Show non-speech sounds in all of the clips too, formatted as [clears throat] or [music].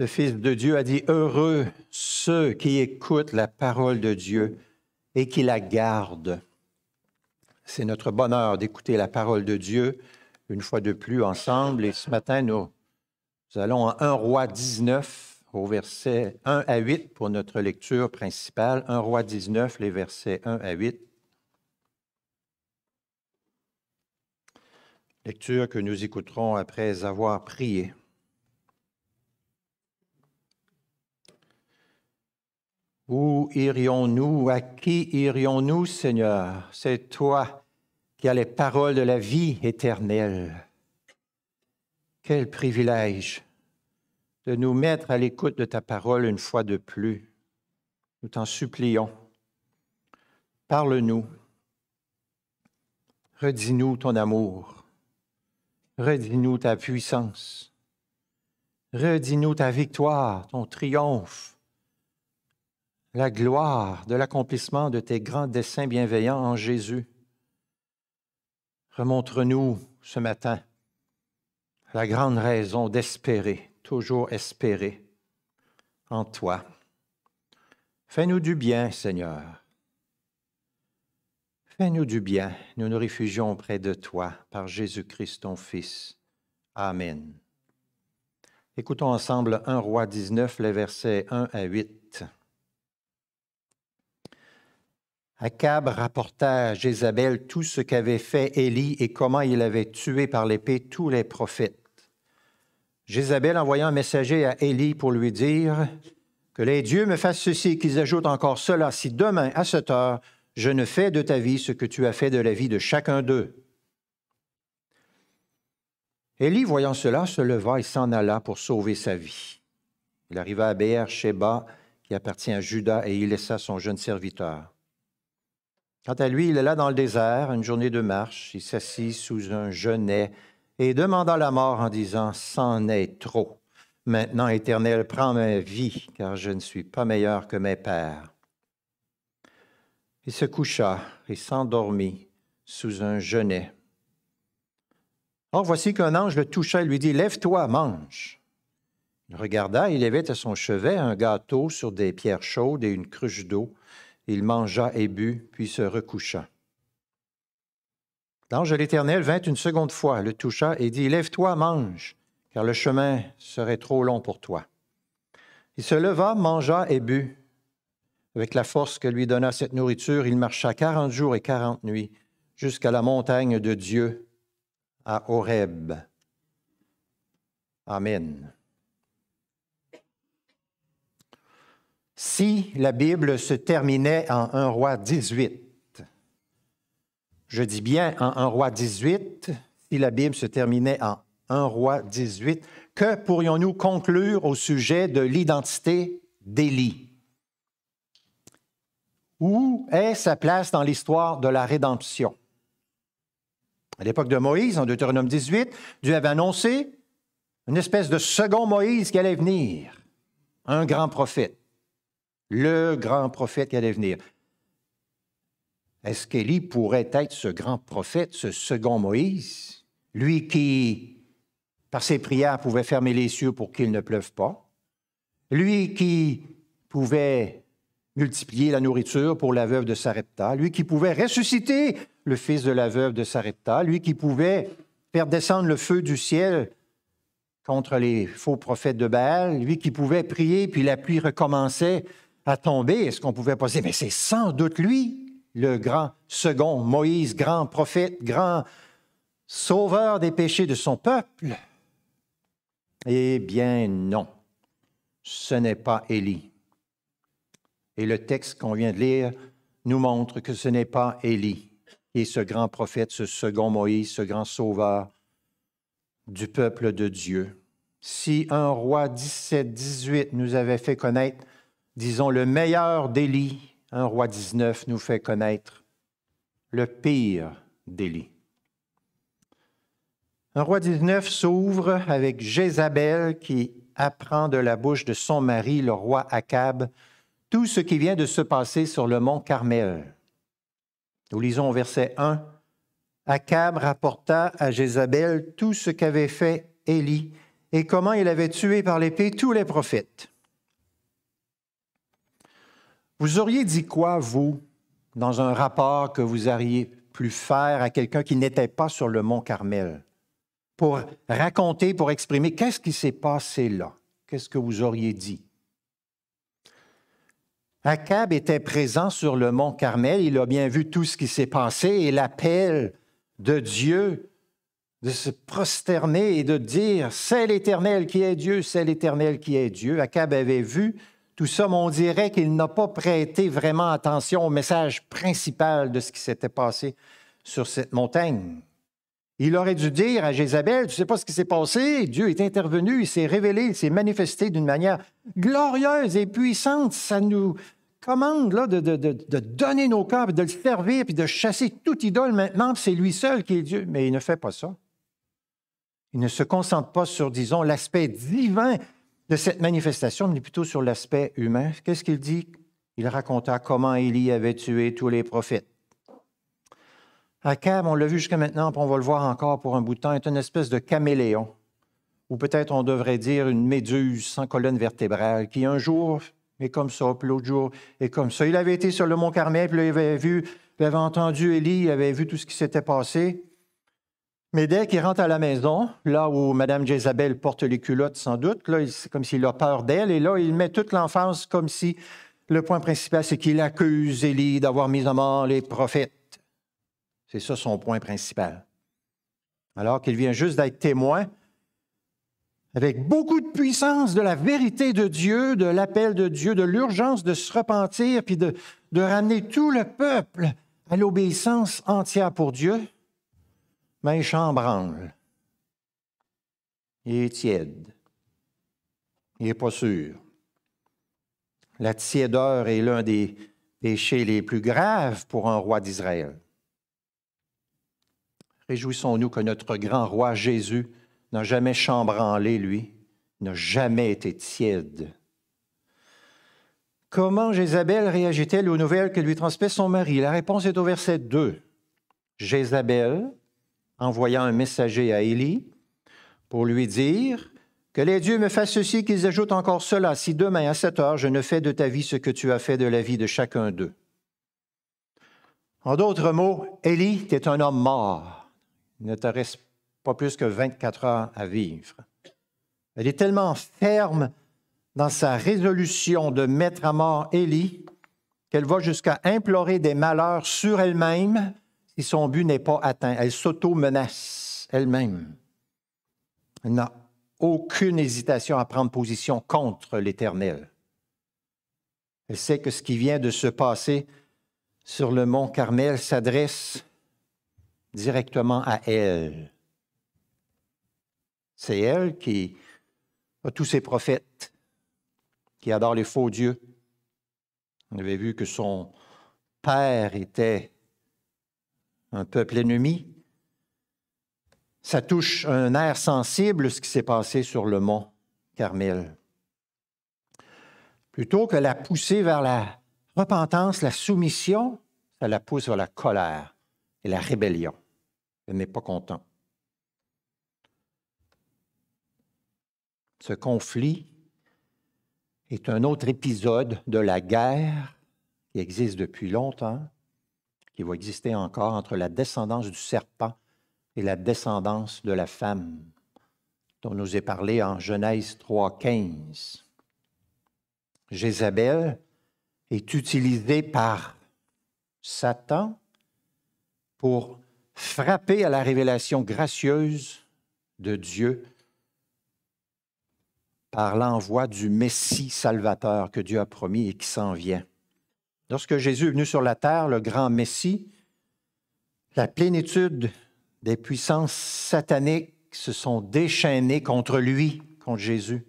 Le Fils de Dieu a dit, heureux ceux qui écoutent la parole de Dieu et qui la gardent. C'est notre bonheur d'écouter la parole de Dieu une fois de plus ensemble. Et ce matin, nous, allons en 1 Roi 19 au verset 1 à 8 pour notre lecture principale. 1 Roi 19, les versets 1 à 8. Lecture que nous écouterons après avoir prié. Où irions-nous? À qui irions-nous, Seigneur? C'est toi qui as les paroles de la vie éternelle. Quel privilège de nous mettre à l'écoute de ta parole une fois de plus. Nous t'en supplions. Parle-nous. Redis-nous ton amour. Redis-nous ta puissance. Redis-nous ta victoire, ton triomphe la gloire de l'accomplissement de tes grands desseins bienveillants en Jésus. Remontre-nous ce matin la grande raison d'espérer, toujours espérer en toi. Fais-nous du bien, Seigneur. Fais-nous du bien. Nous nous réfugions auprès de toi par Jésus-Christ, ton Fils. Amen. Écoutons ensemble 1 Roi 19, les versets 1 à 8. Acab rapporta à Jézabel tout ce qu'avait fait Élie et comment il avait tué par l'épée tous les prophètes. Jézabel envoya un messager à Élie pour lui dire Que les dieux me fassent ceci et qu'ils ajoutent encore cela si demain, à cette heure, je ne fais de ta vie ce que tu as fait de la vie de chacun d'eux. Élie, voyant cela, se leva et s'en alla pour sauver sa vie. Il arriva à Be'er sheba qui appartient à Juda, et y laissa son jeune serviteur. Quant à lui, il là dans le désert, une journée de marche, il s'assit sous un genêt et demanda la mort en disant, C'en est trop. Maintenant, Éternel, prends ma vie, car je ne suis pas meilleur que mes pères. Il se coucha et s'endormit sous un genêt. Or, voici qu'un ange le toucha et lui dit, Lève-toi, mange. Il regarda, il y avait à son chevet un gâteau sur des pierres chaudes et une cruche d'eau il mangea et but, puis se recoucha. L'ange de l'Éternel vint une seconde fois, le toucha et dit, Lève-toi, mange, car le chemin serait trop long pour toi. Il se leva, mangea et but. Avec la force que lui donna cette nourriture, il marcha quarante jours et quarante nuits jusqu'à la montagne de Dieu, à Horeb. Amen. si la Bible se terminait en 1 roi 18. Je dis bien en 1 roi 18, si la Bible se terminait en 1 roi 18, que pourrions-nous conclure au sujet de l'identité d'Élie? Où est sa place dans l'histoire de la rédemption? À l'époque de Moïse, en Deutéronome 18, Dieu avait annoncé une espèce de second Moïse qui allait venir, un grand prophète le grand prophète qui allait venir. Est-ce qu'Élie pourrait être ce grand prophète, ce second Moïse, lui qui, par ses prières, pouvait fermer les cieux pour qu'il ne pleuve pas, lui qui pouvait multiplier la nourriture pour la veuve de Sarepta, lui qui pouvait ressusciter le fils de la veuve de Sarepta, lui qui pouvait faire descendre le feu du ciel contre les faux prophètes de Baal, lui qui pouvait prier, puis la pluie recommençait, à tomber, est-ce qu'on pouvait pas mais c'est sans doute lui, le grand second Moïse, grand prophète, grand sauveur des péchés de son peuple? Eh bien non, ce n'est pas Élie. Et le texte qu'on vient de lire nous montre que ce n'est pas Élie Et ce grand prophète, ce second Moïse, ce grand sauveur du peuple de Dieu. Si un roi 17-18 nous avait fait connaître disons, le meilleur délit, un roi 19 nous fait connaître le pire délit. Un roi 19 s'ouvre avec Jézabel qui apprend de la bouche de son mari, le roi Akab, tout ce qui vient de se passer sur le mont Carmel. Nous lisons au verset 1. Akab rapporta à Jézabel tout ce qu'avait fait Élie et comment il avait tué par l'épée tous les prophètes. Vous auriez dit quoi, vous, dans un rapport que vous auriez pu faire à quelqu'un qui n'était pas sur le mont Carmel, pour raconter, pour exprimer qu'est-ce qui s'est passé là? Qu'est-ce que vous auriez dit? Acab était présent sur le mont Carmel, il a bien vu tout ce qui s'est passé et l'appel de Dieu de se prosterner et de dire, c'est l'Éternel qui est Dieu, c'est l'Éternel qui est Dieu. Acab avait vu tout ça, on dirait qu'il n'a pas prêté vraiment attention au message principal de ce qui s'était passé sur cette montagne. Il aurait dû dire à Jézabel, tu sais pas ce qui s'est passé, Dieu est intervenu, il s'est révélé, il s'est manifesté d'une manière glorieuse et puissante. Ça nous commande là, de, donner nos corps, de le servir, puis de chasser toute idole maintenant, c'est lui seul qui est Dieu. Mais il ne fait pas ça. Il ne se concentre pas sur, disons, l'aspect divin de cette manifestation, mais plutôt sur l'aspect humain. Qu'est-ce qu'il dit? Il raconta comment Élie avait tué tous les prophètes. Acab, on l'a vu jusqu'à maintenant, puis on va le voir encore pour un bout de temps, est une espèce de caméléon, ou peut-être on devrait dire une méduse sans colonne vertébrale, qui un jour est comme ça, puis l'autre jour est comme ça. Il avait été sur le mont Carmel, puis avait vu, il avait entendu Élie, il avait vu tout ce qui s'était passé. Mais dès qu'il rentre à la maison, là où Mme Jezabel porte les culottes sans doute, c'est comme s'il a peur d'elle, et là, il met toute l'enfance comme si le point principal, c'est qu'il accuse Élie d'avoir mis à mort les prophètes. C'est ça son point principal. Alors qu'il vient juste d'être témoin, avec beaucoup de puissance, de la vérité de Dieu, de l'appel de Dieu, de l'urgence de se repentir, puis de ramener tout le peuple à l'obéissance entière pour Dieu, mais il chambranle. Il est tiède. Il n'est pas sûr. La tièdeur est l'un des péchés les plus graves pour un roi d'Israël. Réjouissons-nous que notre grand roi Jésus n'a jamais chambranlé, lui, n'a jamais été tiède. Comment Jézabel réagit-elle aux nouvelles que lui transmet son mari La réponse est au verset 2. Jézabel, envoyant un messager à Élie pour lui dire Que les dieux me fassent ceci, qu'ils ajoutent encore cela, si demain à cette heure je ne fais de ta vie ce que tu as fait de la vie de chacun d'eux. En d'autres mots, Élie, tu es un homme mort. Il ne te reste pas plus que 24 heures à vivre. Elle est tellement ferme dans sa résolution de mettre à mort Élie qu'elle va jusqu'à implorer des malheurs sur elle-même son but n'est pas atteint. Elle s'auto-menace elle-même. Elle, n'a aucune hésitation à prendre position contre l'Éternel. Elle sait que ce qui vient de se passer sur le mont Carmel s'adresse directement à elle. C'est elle qui a tous ses prophètes, qui adorent les faux dieux. On avait vu que son père était un peuple ennemi. Ça touche un air sensible, ce qui s'est passé sur le mont Carmel. Plutôt que la pousser vers la repentance, la soumission, ça la pousse vers la colère et la rébellion. Elle n'est pas contente. Ce conflit est un autre épisode de la guerre qui existe depuis longtemps qui va exister encore entre la descendance du serpent et la descendance de la femme, dont nous est parlé en Genèse 3.15. Jézabel est utilisée par Satan pour frapper à la révélation gracieuse de Dieu par l'envoi du Messie salvateur que Dieu a promis et qui s'en vient. Lorsque Jésus est venu sur la terre, le grand Messie, la plénitude des puissances sataniques se sont déchaînées contre lui, contre Jésus.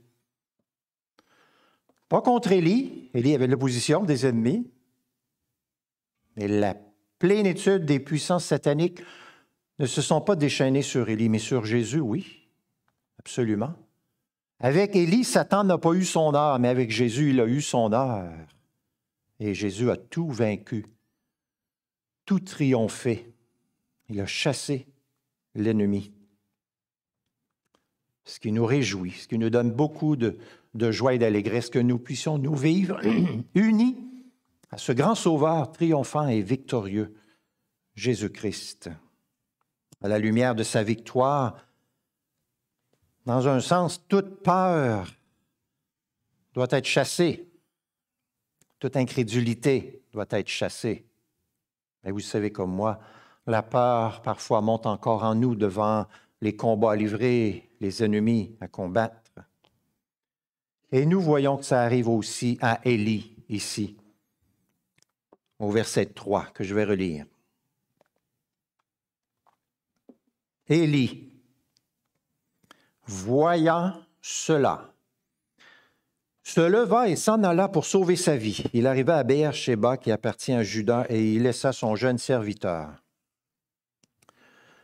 Pas contre Élie, Élie avait l'opposition des ennemis, mais la plénitude des puissances sataniques ne se sont pas déchaînées sur Élie, mais sur Jésus, oui, absolument. Avec Élie, Satan n'a pas eu son heure, mais avec Jésus, il a eu son heure. Et Jésus a tout vaincu, tout triomphé. Il a chassé l'ennemi. Ce qui nous réjouit, ce qui nous donne beaucoup de, joie et d'allégresse, que nous puissions nous vivre [clears throat] unis à ce grand Sauveur triomphant et victorieux, Jésus-Christ. À la lumière de sa victoire, dans un sens, toute peur doit être chassée toute incrédulité doit être chassée. Mais vous savez comme moi, la peur parfois monte encore en nous devant les combats à livrer, les ennemis à combattre. Et nous voyons que ça arrive aussi à Élie ici, au verset 3 que je vais relire. Élie, voyant cela, se leva et s'en alla pour sauver sa vie. Il arriva à Beersheba, qui appartient à Judas, et il laissa son jeune serviteur.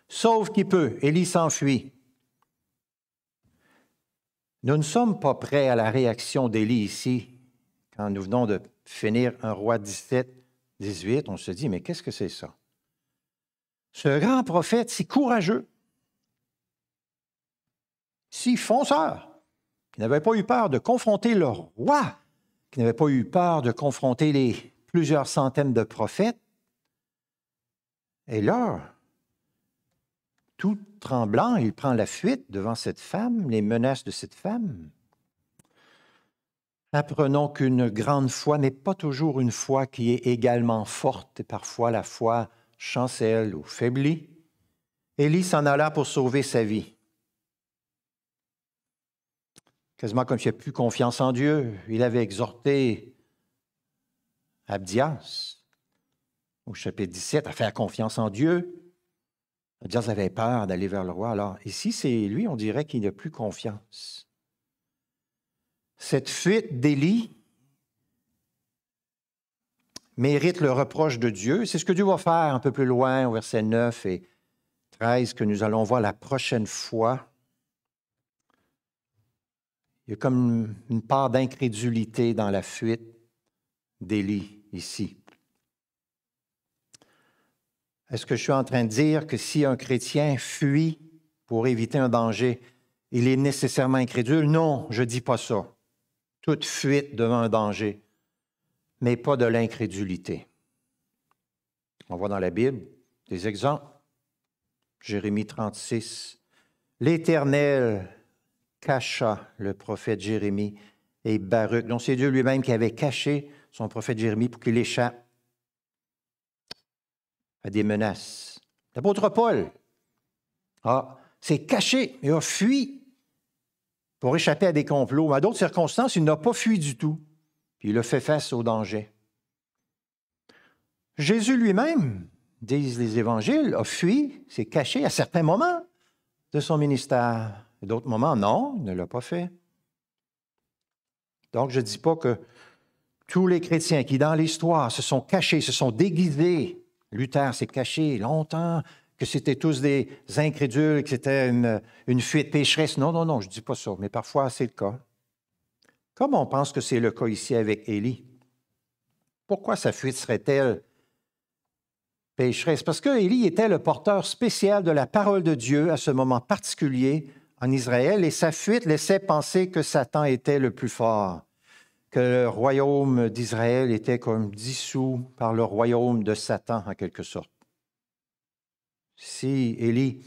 Sauve qui peut, Élie s'enfuit. Nous ne sommes pas prêts à la réaction d'Élie ici, quand nous venons de finir un roi 17, 18, on se dit, mais qu'est-ce que c'est ça? Ce grand prophète si courageux, si fonceur, qui n'avaient pas eu peur de confronter le roi, qui n'avait pas eu peur de confronter les plusieurs centaines de prophètes. Et là, tout tremblant, il prend la fuite devant cette femme, les menaces de cette femme. Apprenons qu'une grande foi n'est pas toujours une foi qui est également forte, et parfois la foi chancelle ou faiblit. Élie s'en alla pour sauver sa vie quasiment comme s'il n'y plus confiance en Dieu. Il avait exhorté Abdias au chapitre 17 à faire confiance en Dieu. Abdias avait peur d'aller vers le roi. Alors ici, c'est lui, on dirait qu'il n'a plus confiance. Cette fuite d'Élie mérite le reproche de Dieu. C'est ce que Dieu va faire un peu plus loin au verset 9 et 13 que nous allons voir la prochaine fois. Il y a comme une part d'incrédulité dans la fuite d'Élie ici. Est-ce que je suis en train de dire que si un chrétien fuit pour éviter un danger, il est nécessairement incrédule? Non, je ne dis pas ça. Toute fuite devant un danger, mais pas de l'incrédulité. On voit dans la Bible des exemples. Jérémie 36. L'Éternel cacha le prophète Jérémie et Baruch. Donc c'est Dieu lui-même qui avait caché son prophète Jérémie pour qu'il échappe à des menaces. L'apôtre Paul ah, s'est caché et a fui pour échapper à des complots. Mais à d'autres circonstances, il n'a pas fui du tout. Puis il a fait face au danger. Jésus lui-même, disent les évangiles, a fui, s'est caché à certains moments de son ministère. D'autres moments, non, il ne l'a pas fait. Donc, je ne dis pas que tous les chrétiens qui, dans l'histoire, se sont cachés, se sont déguisés, Luther s'est caché longtemps, que c'était tous des incrédules, que c'était une, fuite pécheresse. Non, non, non, je ne dis pas ça, mais parfois c'est le cas. Comme on pense que c'est le cas ici avec Élie, pourquoi sa fuite serait-elle pécheresse? Parce que Élie était le porteur spécial de la parole de Dieu à ce moment particulier en Israël et sa fuite laissait penser que Satan était le plus fort, que le royaume d'Israël était comme dissous par le royaume de Satan en quelque sorte. Si Élie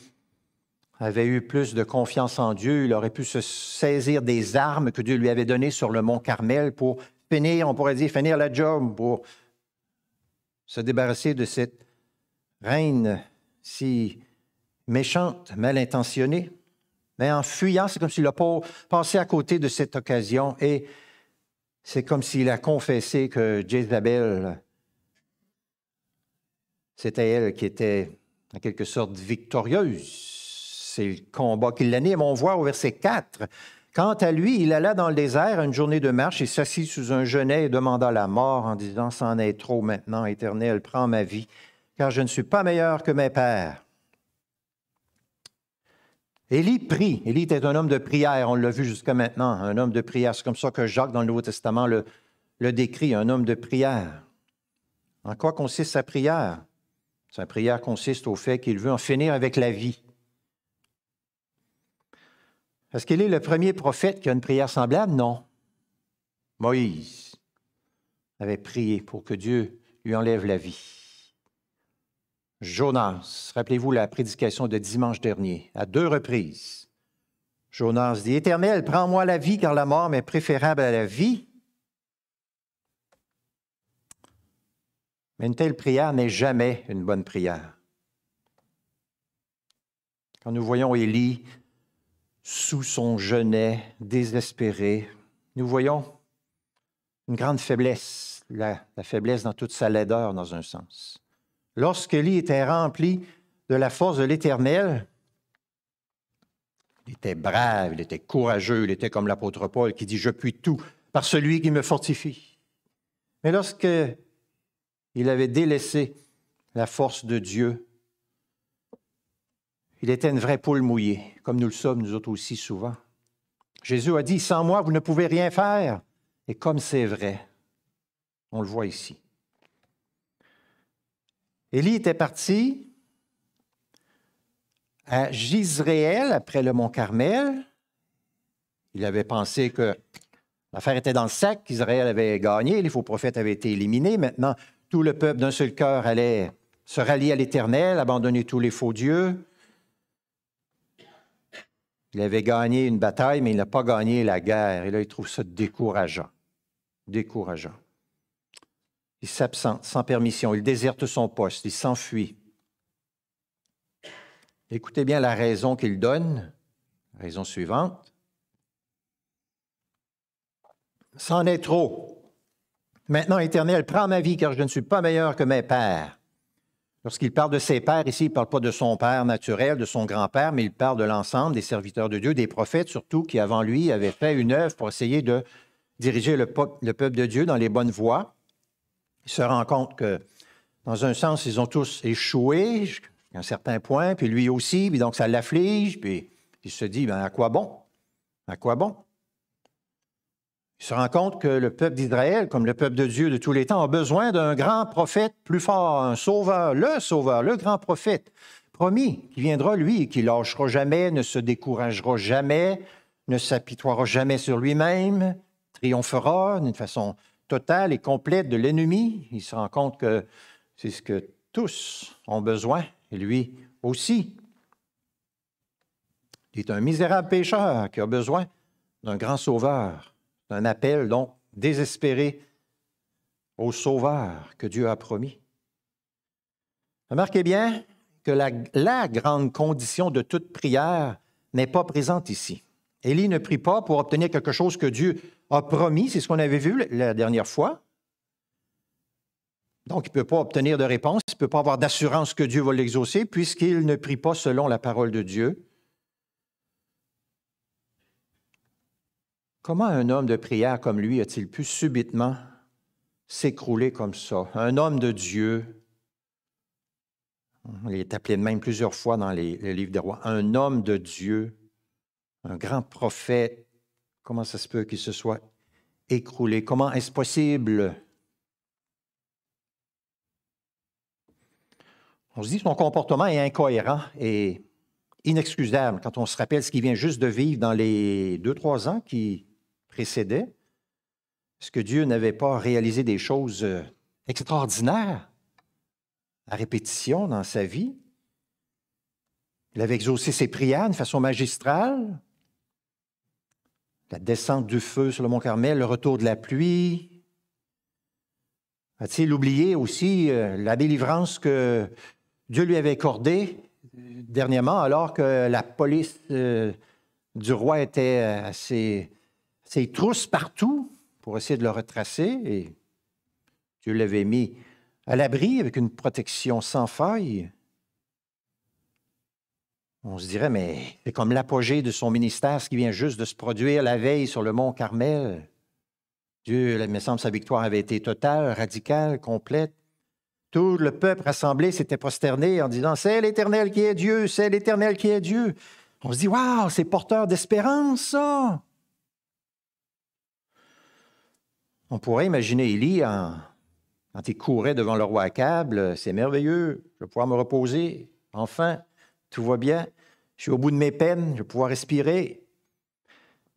avait eu plus de confiance en Dieu, il aurait pu se saisir des armes que Dieu lui avait données sur le mont Carmel pour finir, on pourrait dire, finir la job, pour se débarrasser de cette reine si méchante, mal intentionnée. Mais en fuyant, c'est comme s'il a passé à côté de cette occasion et c'est comme s'il a confessé que Jézabel, c'était elle qui était en quelque sorte victorieuse. C'est le combat qui l'anime. On voit au verset 4. Quant à lui, il alla dans le désert une journée de marche et s'assit sous un genêt et demanda la mort en disant C'en est trop maintenant, éternel, prends ma vie, car je ne suis pas meilleur que mes pères. Élie prie. Élie était un homme de prière, on l'a vu jusqu'à maintenant, un homme de prière. C'est comme ça que Jacques, dans le Nouveau Testament, le, le décrit, un homme de prière. En quoi consiste sa prière? Sa prière consiste au fait qu'il veut en finir avec la vie. Est-ce qu'il est le premier prophète qui a une prière semblable? Non. Moïse avait prié pour que Dieu lui enlève la vie. Jonas, rappelez-vous la prédication de dimanche dernier, à deux reprises. Jonas dit, Éternel, prends-moi la vie car la mort m'est préférable à la vie. Mais une telle prière n'est jamais une bonne prière. Quand nous voyons Élie sous son genêt, désespéré, nous voyons une grande faiblesse, la faiblesse dans toute sa laideur dans un sens lorsque l'île était rempli de la force de l'Éternel, il était brave, il était courageux, il était comme l'apôtre Paul qui dit, je puis tout par celui qui me fortifie. Mais lorsque il avait délaissé la force de Dieu, il était une vraie poule mouillée, comme nous le sommes nous autres aussi souvent. Jésus a dit, sans moi, vous ne pouvez rien faire. Et comme c'est vrai, on le voit ici. Élie était parti à Gisréel, après le mont Carmel. Il avait pensé que l'affaire était dans le sac, qu'Israël avait gagné, les faux prophètes avaient été éliminés. Maintenant, tout le peuple d'un seul cœur allait se rallier à l'Éternel, abandonner tous les faux dieux. Il avait gagné une bataille, mais il n'a pas gagné la guerre. Et là, il trouve ça décourageant. Décourageant. Il s'absente sans permission, il déserte son poste, il s'enfuit. Écoutez bien la raison qu'il donne, raison suivante. C'en est trop. Maintenant, Éternel, prends ma vie car je ne suis pas meilleur que mes pères. Lorsqu'il parle de ses pères, ici, il ne parle pas de son père naturel, de son grand-père, mais il parle de l'ensemble des serviteurs de Dieu, des prophètes surtout, qui avant lui avaient fait une œuvre pour essayer de diriger le, peuple de Dieu dans les bonnes voies il se rend compte que, dans un sens, ils ont tous échoué à un certain point, puis lui aussi, puis donc ça l'afflige, puis il se dit, ben, à quoi bon? À quoi bon? Il se rend compte que le peuple d'Israël, comme le peuple de Dieu de tous les temps, a besoin d'un grand prophète plus fort, un sauveur, le sauveur, le grand prophète promis, qui viendra lui, qui lâchera jamais, ne se découragera jamais, ne s'apitoiera jamais sur lui-même, triomphera d'une façon totale et complète de l'ennemi. Il se rend compte que c'est ce que tous ont besoin, et lui aussi. Il est un misérable pécheur qui a besoin d'un grand sauveur, d'un appel donc désespéré au sauveur que Dieu a promis. Remarquez bien que la grande condition de toute prière n'est pas présente ici. Élie ne prie pas pour obtenir quelque chose que Dieu a promis, c'est ce qu'on avait vu la dernière fois. Donc, il ne peut pas obtenir de réponse, il ne peut pas avoir d'assurance que Dieu va l'exaucer, puisqu'il ne prie pas selon la parole de Dieu. Comment un homme de prière comme lui a-t-il pu subitement s'écrouler comme ça? Un homme de Dieu, il est appelé de même plusieurs fois dans les livres des rois, un homme de Dieu un grand prophète. Comment ça se peut qu'il se soit écroulé? Comment est-ce possible? On se dit que son comportement est incohérent et inexcusable quand on se rappelle ce qu'il vient juste de vivre dans les deux, trois ans qui précédaient. Est-ce que Dieu n'avait pas réalisé des choses euh, extraordinaires à répétition dans sa vie? Il avait exaucé ses prières de façon magistrale la descente du feu sur le mont Carmel, le retour de la pluie. A-t-il oublié aussi euh, la délivrance que Dieu lui avait accordée euh, dernièrement, alors que la police euh, du roi était à ses, trousses partout pour essayer de le retracer? Et Dieu l'avait mis à l'abri avec une protection sans faille. On se dirait, mais c'est comme l'apogée de son ministère, ce qui vient juste de se produire la veille sur le mont Carmel. Dieu, il me semble, sa victoire avait été totale, radicale, complète. Tout le peuple rassemblé s'était prosterné en disant C'est l'Éternel qui est Dieu, c'est l'Éternel qui est Dieu. On se dit Waouh, c'est porteur d'espérance, ça On pourrait imaginer Élie en, quand il courait devant le roi à câble C'est merveilleux, je vais pouvoir me reposer, enfin tout va bien, je suis au bout de mes peines, je vais pouvoir respirer.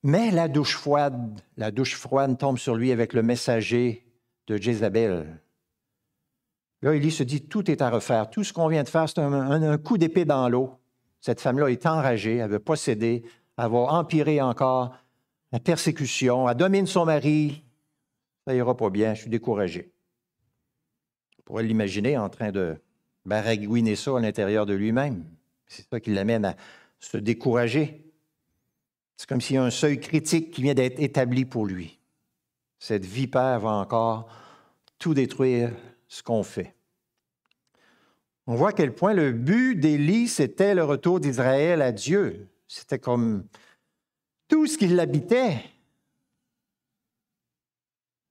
Mais la douche froide, la douche froide tombe sur lui avec le messager de Jézabel. Là, Élie se dit, tout est à refaire. Tout ce qu'on vient de faire, c'est un, coup d'épée dans l'eau. Cette femme-là est enragée, elle veut posséder, elle va empirer encore la persécution, elle domine son mari. Ça ira pas bien, je suis découragé. On pourrait l'imaginer en train de baragouiner ça à l'intérieur de lui-même. C'est ça qui l'amène à se décourager. C'est comme s'il y a un seuil critique qui vient d'être établi pour lui. Cette vipère va encore tout détruire ce qu'on fait. On voit à quel point le but d'Élie, c'était le retour d'Israël à Dieu. C'était comme tout ce qui l'habitait.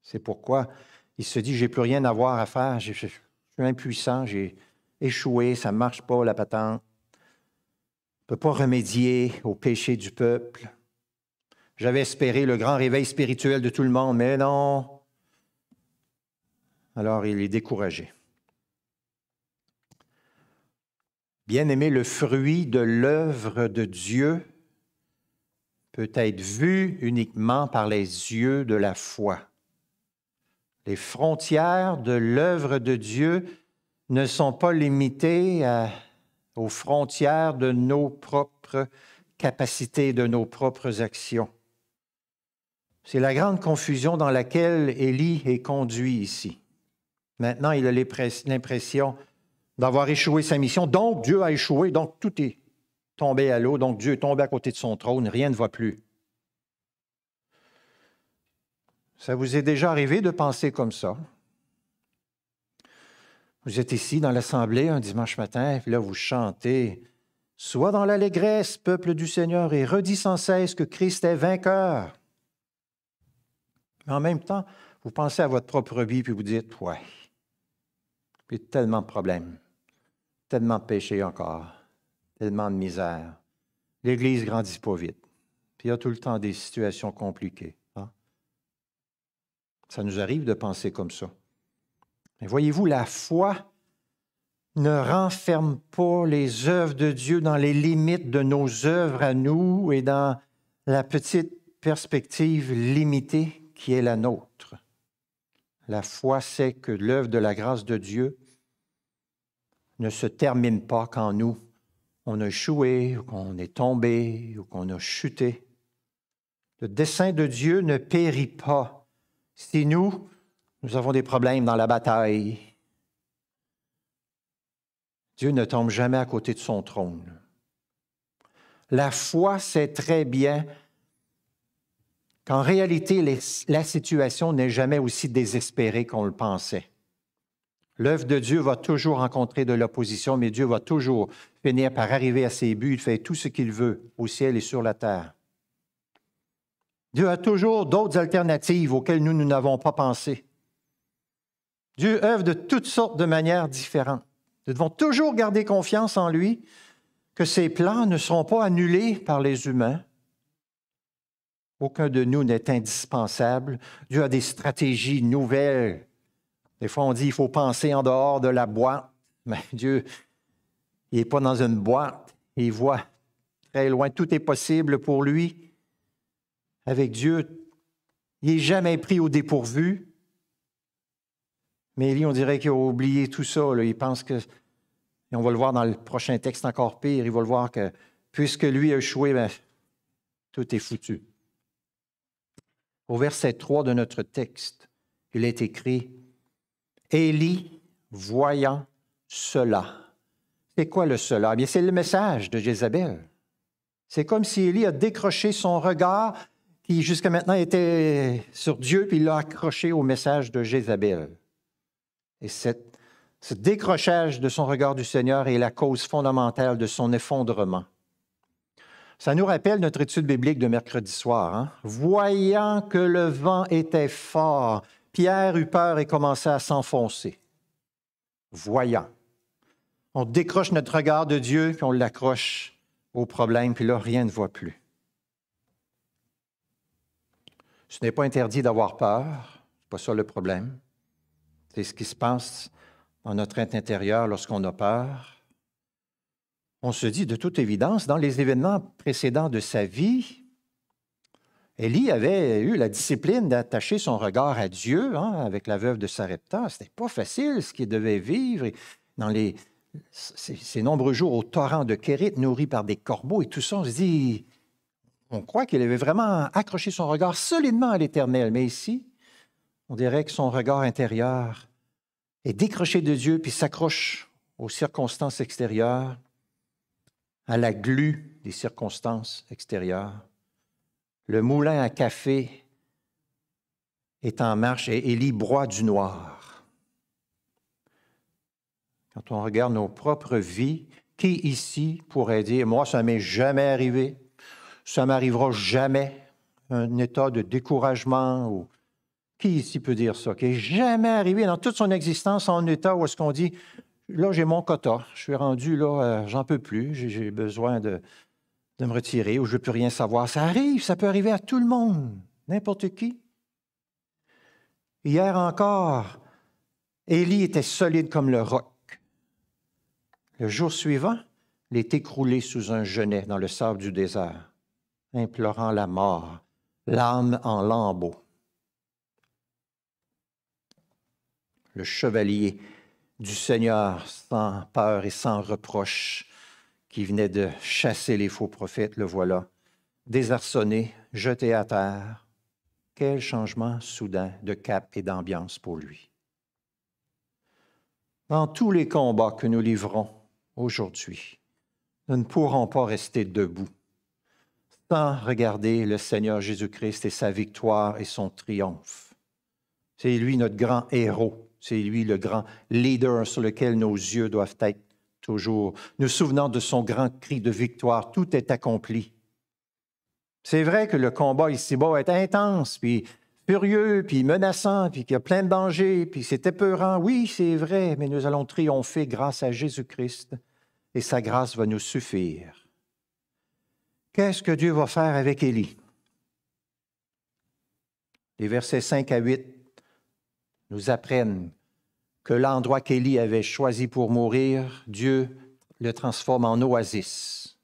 C'est pourquoi il se dit, j'ai plus rien à voir à faire, je, suis impuissant, j'ai échoué, ça ne marche pas, la patente pas remédier au péché du peuple. J'avais espéré le grand réveil spirituel de tout le monde, mais non. Alors il est découragé. Bien aimé, le fruit de l'œuvre de Dieu peut être vu uniquement par les yeux de la foi. Les frontières de l'œuvre de Dieu ne sont pas limitées à aux frontières de nos propres capacités, de nos propres actions. C'est la grande confusion dans laquelle Élie est conduit ici. Maintenant, il a l'impression d'avoir échoué sa mission, donc Dieu a échoué, donc tout est tombé à l'eau, donc Dieu est tombé à côté de son trône, rien ne va plus. Ça vous est déjà arrivé de penser comme ça, vous êtes ici dans l'assemblée un dimanche matin, puis là vous chantez Sois dans l'allégresse, peuple du Seigneur, et redis sans cesse que Christ est vainqueur. Mais en même temps, vous pensez à votre propre vie, puis vous dites Ouais, a tellement de problèmes, tellement de péchés encore, tellement de misère. L'Église grandit pas vite. Puis il y a tout le temps des situations compliquées. Hein. Ça nous arrive de penser comme ça voyez-vous, la foi ne renferme pas les œuvres de Dieu dans les limites de nos œuvres à nous et dans la petite perspective limitée qui est la nôtre. La foi sait que l'œuvre de la grâce de Dieu ne se termine pas quand nous, on a échoué, ou qu'on est tombé, ou qu'on a chuté. Le dessein de Dieu ne périt pas. Si nous, nous avons des problèmes dans la bataille. Dieu ne tombe jamais à côté de son trône. La foi sait très bien qu'en réalité, la situation n'est jamais aussi désespérée qu'on le pensait. L'œuvre de Dieu va toujours rencontrer de l'opposition, mais Dieu va toujours finir par arriver à ses buts. Il fait tout ce qu'il veut au ciel et sur la terre. Dieu a toujours d'autres alternatives auxquelles nous n'avons pas pensé. Dieu œuvre de toutes sortes de manières différentes. Nous devons toujours garder confiance en lui, que ses plans ne seront pas annulés par les humains. Aucun de nous n'est indispensable. Dieu a des stratégies nouvelles. Des fois, on dit qu'il faut penser en dehors de la boîte. Mais Dieu, n'est pas dans une boîte. Il voit très loin. Tout est possible pour lui. Avec Dieu, il n'est jamais pris au dépourvu. Mais Élie, on dirait qu'il a oublié tout ça. Il pense que, et on va le voir dans le prochain texte encore pire, il va le voir que puisque lui a échoué, ben, tout est foutu. Au verset 3 de notre texte, il est écrit Élie, voyant cela. C'est quoi le cela? Eh bien, c'est le message de Jézabel. C'est comme si Élie a décroché son regard qui jusqu'à maintenant était sur Dieu, puis il l'a accroché au message de Jézabel. Et ce décrochage de son regard du Seigneur est la cause fondamentale de son effondrement. Ça nous rappelle notre étude biblique de mercredi soir. Hein. Voyant que le vent était fort, Pierre eut peur et commença à s'enfoncer. Voyant. On décroche notre regard de Dieu, puis on l'accroche au problème, puis là, rien ne voit plus. Ce n'est pas interdit d'avoir peur, ce n'est pas ça le problème. C'est ce qui se passe dans notre intérieur lorsqu'on a peur. On se dit de toute évidence, dans les événements précédents de sa vie, Élie avait eu la discipline d'attacher son regard à Dieu hein, avec la veuve de Sarepta. Ce n'était pas facile ce qu'il devait vivre. Dans les, ces, nombreux jours au torrent de Kérit, nourri par des corbeaux et tout ça, on se dit, on croit qu'il avait vraiment accroché son regard solidement à l'Éternel. Mais ici, on dirait que son regard intérieur est décroché de Dieu puis s'accroche aux circonstances extérieures, à la glu des circonstances extérieures. Le moulin à café est en marche et Élie broie du noir. Quand on regarde nos propres vies, qui ici pourrait dire, moi, ça m'est jamais arrivé, ça m'arrivera jamais, un état de découragement ou qui ici peut dire ça? Qui n'est jamais arrivé dans toute son existence en état où est-ce qu'on dit, là, j'ai mon quota, je suis rendu là, euh, j'en peux plus, j'ai besoin de, de me retirer ou je ne peux plus rien savoir. Ça arrive, ça peut arriver à tout le monde, n'importe qui. Hier encore, Élie était solide comme le roc. Le jour suivant, il est écroulé sous un genêt dans le sable du désert, implorant la mort, l'âme en lambeaux. le chevalier du Seigneur sans peur et sans reproche, qui venait de chasser les faux prophètes, le voilà, désarçonné, jeté à terre. Quel changement soudain de cap et d'ambiance pour lui. Dans tous les combats que nous livrons aujourd'hui, nous ne pourrons pas rester debout sans regarder le Seigneur Jésus-Christ et sa victoire et son triomphe. C'est lui notre grand héros c'est lui le grand leader sur lequel nos yeux doivent être toujours. Nous souvenant de son grand cri de victoire, tout est accompli. C'est vrai que le combat ici-bas est intense, puis furieux, puis menaçant, puis qu'il y a plein de dangers, puis c'est épeurant. Oui, c'est vrai, mais nous allons triompher grâce à Jésus-Christ, et sa grâce va nous suffire. Qu'est-ce que Dieu va faire avec Élie? Les versets 5 à 8 nous apprennent que l'endroit qu'Élie avait choisi pour mourir, Dieu le transforme en oasis.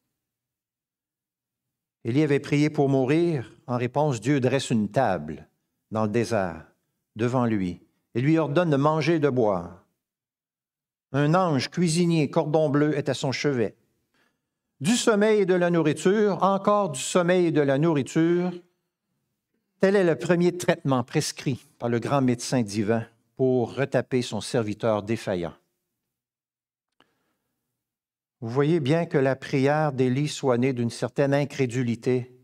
Élie avait prié pour mourir. En réponse, Dieu dresse une table dans le désert devant lui et lui ordonne de manger et de boire. Un ange cuisinier, cordon bleu, est à son chevet. Du sommeil et de la nourriture, encore du sommeil et de la nourriture, Tel est le premier traitement prescrit par le grand médecin divin pour retaper son serviteur défaillant. Vous voyez bien que la prière d'Élie soit née d'une certaine incrédulité.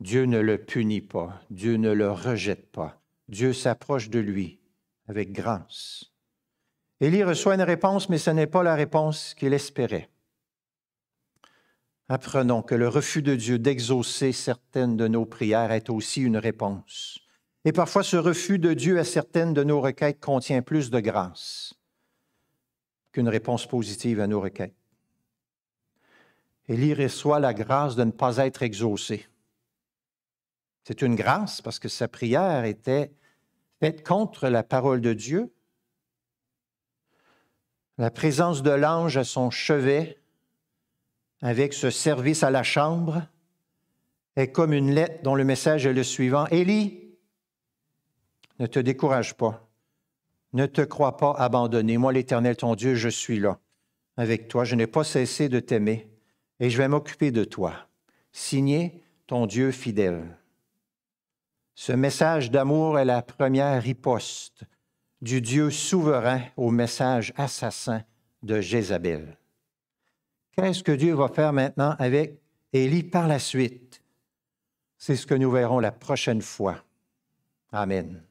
Dieu ne le punit pas, Dieu ne le rejette pas, Dieu s'approche de lui avec grâce. Élie reçoit une réponse, mais ce n'est pas la réponse qu'il espérait. Apprenons que le refus de Dieu d'exaucer certaines de nos prières est aussi une réponse. Et parfois, ce refus de Dieu à certaines de nos requêtes contient plus de grâce qu'une réponse positive à nos requêtes. Élie reçoit la grâce de ne pas être exaucé. C'est une grâce parce que sa prière était faite contre la parole de Dieu. La présence de l'ange à son chevet avec ce service à la chambre est comme une lettre dont le message est le suivant. Élie, ne te décourage pas, ne te crois pas abandonné. Moi, l'Éternel, ton Dieu, je suis là avec toi. Je n'ai pas cessé de t'aimer et je vais m'occuper de toi. Signé ton Dieu fidèle. Ce message d'amour est la première riposte du Dieu souverain au message assassin de Jézabel. Qu'est-ce que Dieu va faire maintenant avec Élie par la suite? C'est ce que nous verrons la prochaine fois. Amen.